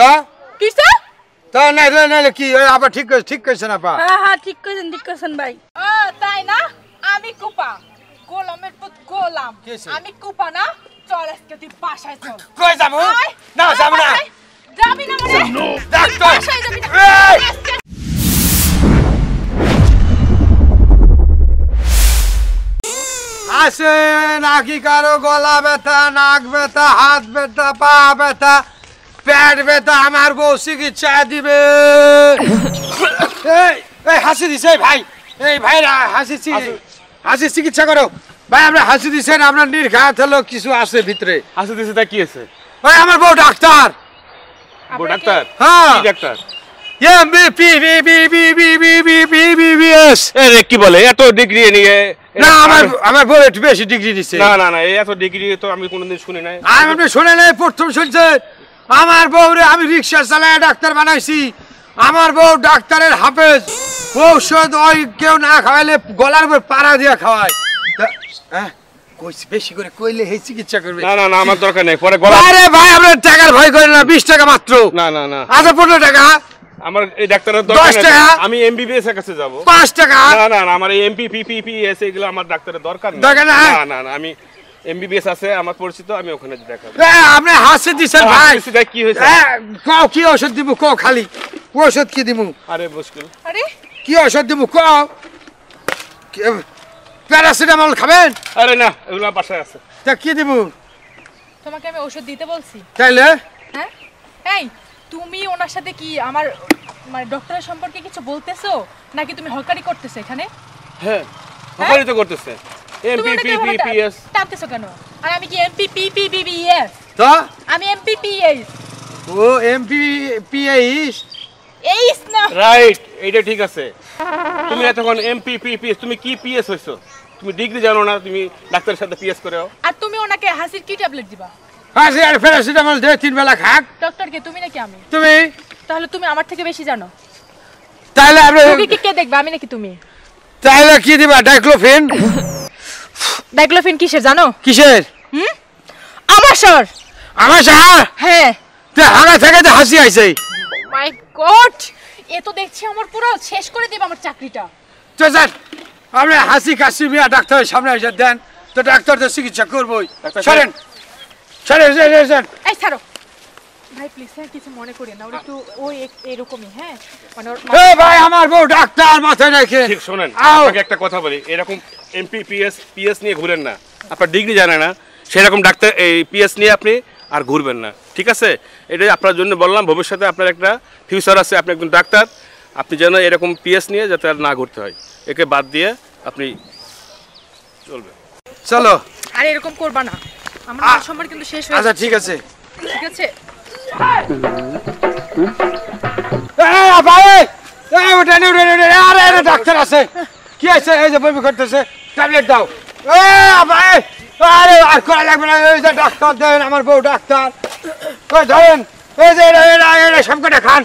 তা কিসে কি আবার ঠিক ঠিক কইছেন আপা হ্যাঁ হ্যাঁ ঠিক কইছেন ঠিক কইছেন ভাই ও তাই না আমি কুপা গোলামের পুত গোলাম না চল আজকে তুই বাসায় চল কই যাবো মানে? আসে নাকি কারো গলা ব্যথা নাক ব্যথা হাত ব্যথা পা ব্যথা প্যাট ব্যথা আমার বউ চিকিৎসা দিবে এই হাসি দিছে ভাই এই ভাই হাসি হাসি চিকিৎসা করো ভাই আমরা হাসি দিছেন আপনার নির্ঘাত হলো কিছু আছে ভিতরে হাসি দিছে তা কি আছে ভাই আমার বউ ডাক্তার বউ ডাক্তার হ্যাঁ ডাক্তার আমি আমি শুনে নাই প্রথম শুনছে আমার রে আমি রিক্সা চালায় ডাক্তার বানাইছি আমার বউ ডাক্তারের হাফেজ ঔষধ ওই কেউ না খাওয়াইলে গলার উপর পাড়া দিয়ে খাওয়ায় হ্যাঁ, টাকা মাত্র না না না আচ্ছা, টাকা আমার এই ডাক্তারের আমি এর কাছে টাকা না না না আমার এস এগুলো আমার ডাক্তারের দরকার আমি এমবিবিএস আছে আমার পরিচিত আমি ওখানে দেখাবো আপনি হাসি দিছেন ভাই কি হয়েছে কও কি ওষুধ দিব কও খালি ওষুধ কি দিব আরে মুশকিল আরে কি ওষুধ দিব কও প্যারাসিটামল খাবেন আরে না এগুলো বাসায় আছে তা কি দিব তোমাকে আমি ওষুধ দিতে বলছি তাইলে হ্যাঁ এই তুমি ওনার সাথে কি আমার মানে ডক্টরের সম্পর্কে কিছু বলতেছো নাকি তুমি হকারি করতেছো এখানে হ্যাঁ হকারি হ্যাঁ? তো করতেছে এমপি পি পি কেন আর আমি কি তো আমি ও এইস না রাইট ঠিক আছে তুমি এতক্ষণ তুমি কি হইছো তুমি ডিগ্রি জানো না তুমি ডাক্তারের সাথে পিএস করেও আর তুমি ওনাকে হাসির কি ট্যাবলেট দিবা হাসি আর প্যারাসিটামল দে তিন বেলা খাক ডক্টর কে তুমি নাকি আমি তুমি তাহলে তুমি আমার থেকে বেশি জানো তাহলে আমি কি কে দেখবা আমি নাকি তুমি তাহলে কি দিবা ডাইক্লোফেন ডাইক্লোফিন কিসের জানো কিসের হুম আমার স্যার হ্যাঁ তে হাগা থেকে তো হাসি আইছে মাই গড এ তো দেখছি আমার পুরো শেষ করে দেব আমার চাকরিটা তো স্যার আমরা হাসি কাশি মিয়া ডাক্তারের সামনে এসে দেন তো ডাক্তার তো চিকিৎসা করবই সরেন সরেন স্যার এই ছাড়ো ভাই হ্যাঁ, হ্যাঁ? মানে ডাক্তার একটা কথা বলি এরকম পিএস নিয়ে ঘুরেন না আপনার ডিগ্রি জানে না সেরকম ডাক্তার এই পিএস নিয়ে আপনি আর ঘুরবেন না ঠিক আছে এটাই আপনার জন্য বললাম ভবিষ্যতে আপনার একটা ফিউচার আছে আপনি একজন ডাক্তার আপনি যেন এরকম পিএস নিয়ে যাতে আর না ঘুরতে হয় একে বাদ দিয়ে আপনি চলবে চলো আর এরকম করবা না আমার সময় কিন্তু শেষ হয়ে আচ্ছা ঠিক আছে ঠিক আছে ডাক্তার আছে কি আছে এই যে বমি করতেছে ট্যাবলেট দাও ভাই আরে আর করা লাগবে না এই যে ডাক্তার দেন আমার বউ ডাক্তার ওই ধরেন এই যে এটা সবকটা খান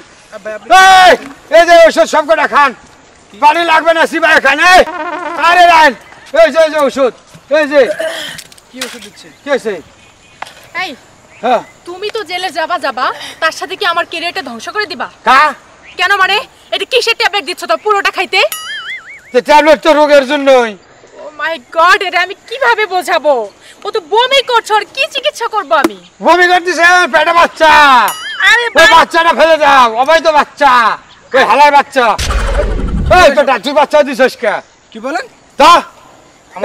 এই যে ওষুধ সবকটা খান বাড়ি লাগবে না সিবাই খান আরে রান এই যে ওষুধ এই যে কি ওষুধ দিচ্ছে কি আছে হ্যাঁ। তুমি তো জেলে যাবা যাবা তার সাথে কি আমার ক্যারিয়ারটা ধ্বংস করে দিবা কেন মানে এটা কিসের ট্যাবলেট দিচ্ছ তো পুরোটা খাইতে ট্যাবলেট তো রোগের জন্যই ও মাই গড এটা আমি কিভাবে বোঝাবো ও তো বমি করছো আর কি চিকিৎসা করব আমি বমি করতেছে পেটে বাচ্চা আরে ওই বাচ্চাটা ফেলে দাও অবৈধ বাচ্চা ওই হালায় বাচ্চা ওই বেটা তুই বাচ্চা দিছস কে কি বলেন তা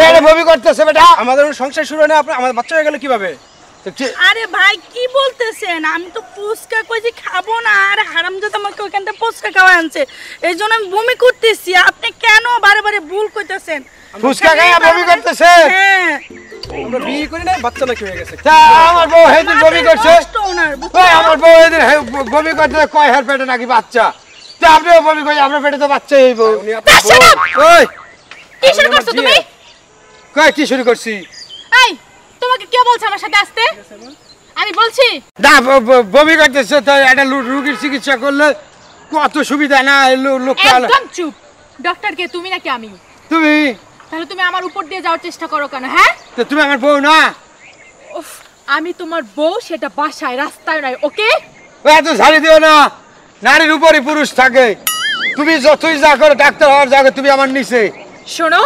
এটা বমি করতেছে বেটা আমাদের সংসার শুরু হয় না আপনি আমার বাচ্চা হয়ে গেল কিভাবে আরে ভাই কি বলতেছেন আমি তো ফুচকা কইছি খাবো না আর হারামজাদা আমাকে ওইখান থেকে ফুচকা খাওয়া আনছে এই জন্য আমি বমি করতেছি আপনি কেন বারে বারে ভুল কইতেছেন ফুচকা খাই বমি করতেছেন হ্যাঁ আমরা করি না বাচ্চা হয়ে গেছে আমার বউ হেদিন বমি করছে ওই আমার বউ হেদিন বমি করতে কয় হার পেটে নাকি বাচ্চা তা আপনিও বমি আপনার পেটে তো বাচ্চা এই বউ ওই কি শুরু করছো তুমি কয় কি শুরু করছিস তোমাকে কে বলছে আমার সাথে আসতে আমি বলছি না বমি করতেছে তো একটা রোগীর চিকিৎসা করলে কত সুবিধা না লোকটা একদম চুপ ডক্টর কে তুমি নাকি আমি তুমি তাহলে তুমি আমার উপর দিয়ে যাওয়ার চেষ্টা করো কেন হ্যাঁ তো তুমি আমার বউ না উফ আমি তোমার বউ সেটা বাসায় রাস্তায় নাই ওকে এত ঝাড়ি দিও না নারীর উপরে পুরুষ থাকে তুমি যতই যা করো ডাক্তার হওয়ার জায়গা তুমি আমার নিচে শোনো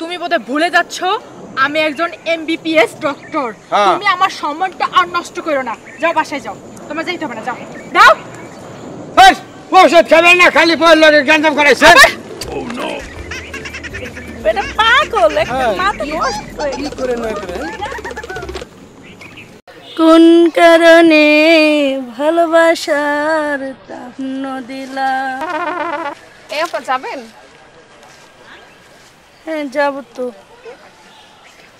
তুমি বোধহয় ভুলে যাচ্ছ আমি একজন এমবিপিএস ডক্টর হ্যাঁ। তুমি আমার সম্মানটা আর নষ্ট করো না যাও বাসায় যাও তোমার যাইতে হবে না যাও দাও ঔষধ খাবে না খালি পয়ের লগে গ্যাঞ্জাম করাইছে ও নো oh, এটা পাগল হ্যাঁ। মাথা নষ্ট কি করে নয় করে কোন কারণে ভালোবাসার তাহন দিলা এ যাবেন হ্যাঁ যাব তো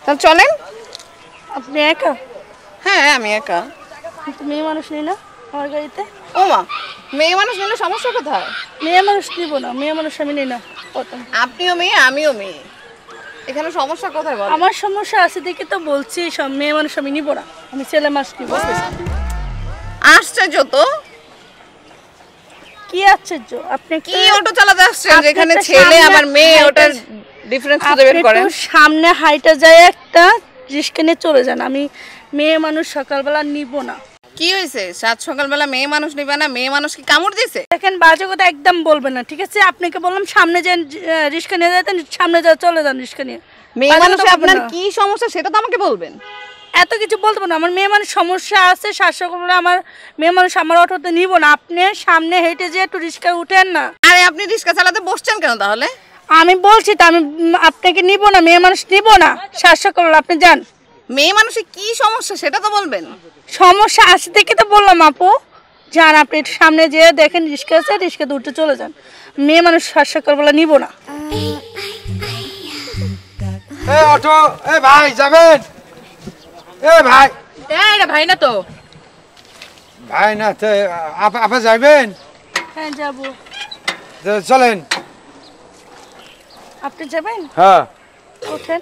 তাহলে চলেন আপনি একা হ্যাঁ, হ্যাঁ আমি একা মেয়ে মানুষ নেই না আমার গাড়িতে ও মা মেয়ে মানুষ নিলে সমস্যা কোথায় মেয়ে মানুষ নিব না মেয়ে মানুষ আমি নেই না আপনিও মেয়ে আমিও মেয়ে এখানে সমস্যা কোথায় বল আমার সমস্যা আছে দেখে তো বলছি সব মেয়ে মানুষ আমি নিব না আমি ছেলে মানুষ নিব আশ্চর্য তো কি আশ্চর্য আপনি কি অটো চালাতে আসছেন যেখানে ছেলে আমার মেয়ে ওটা ডিফারেন্স খুঁজে বের করেন সামনে হাইটা যায় একটা জিসকেনে চলে যান আমি মেয়ে মানুষ সকালবেলা নিব না কি হয়েছে সাত সকালবেলা মেয়ে মানুষ নিবে না মেয়ে মানুষ কি কামড় দিয়েছে দেখেন বাজে কথা একদম বলবে না ঠিক আছে আপনাকে বললাম সামনে যান রিস্কা নিয়ে যেতেন সামনে যা চলে যান রিস্কা নিয়ে মেয়ে মানুষ আপনার কি সমস্যা সেটা তো আমাকে বলবেন এত কিছু বলতে পারবো না আমার মেয়ে মানুষ সমস্যা আছে শাসকরা আমার মেয়ে মানুষ আমার অটোতে নিব না আপনি সামনে হেঁটে যেয়ে একটু রিস্কা উঠেন না আরে আপনি রিক্সা চালাতে বসছেন কেন তাহলে আমি বলছি তো আমি আপনাকে নিব না মেয়ে মানুষ নিব না সাতশো করল আপনি যান মেয়ে মানুষের কি সমস্যা সেটা তো বলবেন সমস্যা আছে থেকে তো বললাম আপু যান আপনি সামনে যেয়ে দেখেন রিস্কে আছে রিস্কে দূরতে চলে যান মেয়ে মানুষ সাতশো করবলা নিব না এ অটো এ ভাই যাবেন এ ভাই হ্যাঁ, এটা ভাই না তো ভাই না তো আপা যাবেন হ্যাঁ যাব চলেন আপনি যাবেন হ্যাঁ ওঠেন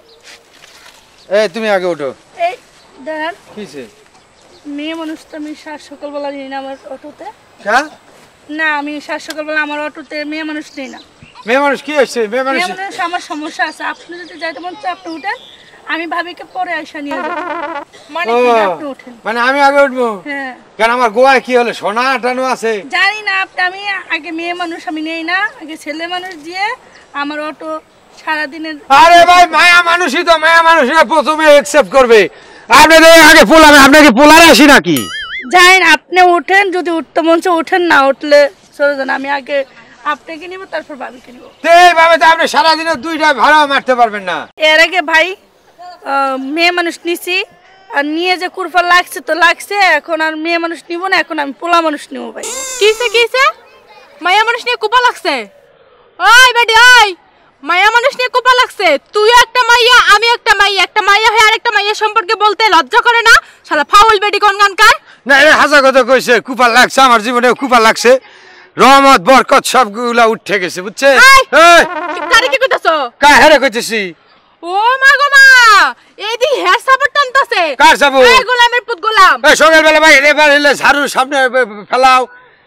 এই তুমি আগে ওঠো এই দাঁড়ান সে মেয়ে মানুষ তো আমি সার সকালবেলা নিই না আমার অটোতে হ্যাঁ না আমি সার সকালবেলা আমার অটোতে মেয়ে মানুষ নিই না মেয়ে মানুষ কি আসছে মেয়ে মানুষ আমার সমস্যা আছে আপনি যদি যাইতে মন চায় আপনি উঠেন আমি ভাবিকে পরে আইসা নিয়ে মানে আপনি উঠেন মানে আমি আগে উঠবো হ্যাঁ কারণ আমার গোয়া কি হলো সোনা আটানো আছে জানি না আপনি আমি আগে মেয়ে মানুষ আমি নেই না আগে ছেলে মানুষ দিয়ে আমার অটো সারাদিনের আরে ভাই মায়া মানুষই তো মায়া মানুষরা প্রথমে অ্যাকসেপ্ট করবে আপনাদের আগে পোলাবে আপনাকে পোলার আসি নাকি যাইন আপনি ওঠেন যদি উঠতে মন ওঠেন না উঠলে আমি আগে আপনাকে নিব তারপর বাবিকে নিব এইভাবে তো আপনি সারাদিনে দুইটা ভাড়া মারতে পারবেন না এর আগে ভাই মেয়ে মানুষ নিছি আর নিয়ে যে কুরফা লাগছে তো লাগছে এখন আর মেয়ে মানুষ নিব না এখন আমি পোলা মানুষ নিবো ভাই কিসে কিসে মায়া মানুষ নিয়ে কুপা লাগছে ওই বেটি ওই মায়া মানুষ নিয়ে কোপা লাগছে তুই একটা মাইয়া আমি একটা মাইয়া একটা মাইয়া হয়ে আরেকটা মাইয়া সম্পর্কে বলতে লজ্জা করে না শালা ফাউল বেডি কোন গান কার না রে হাজার কথা কইছে কুপা লাগছে আমার জীবনে কুপা লাগছে রহমত বরকত সবগুলা উঠে গেছে বুঝছে কারে কি কইতাছো কা হেরে কইতেছি ও মা গো মা এদি দি হেয়ার সাপোর্ট টানতাছে কার সাপোর্ট এই গোলামের পুত গোলাম এই সকালবেলা ভাই রে বাড়িলে ঝাড়ু সামনে ফেলাও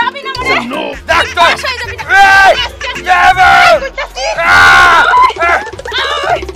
Dabi na mare. No. Doctor. Hey. Never. Ah!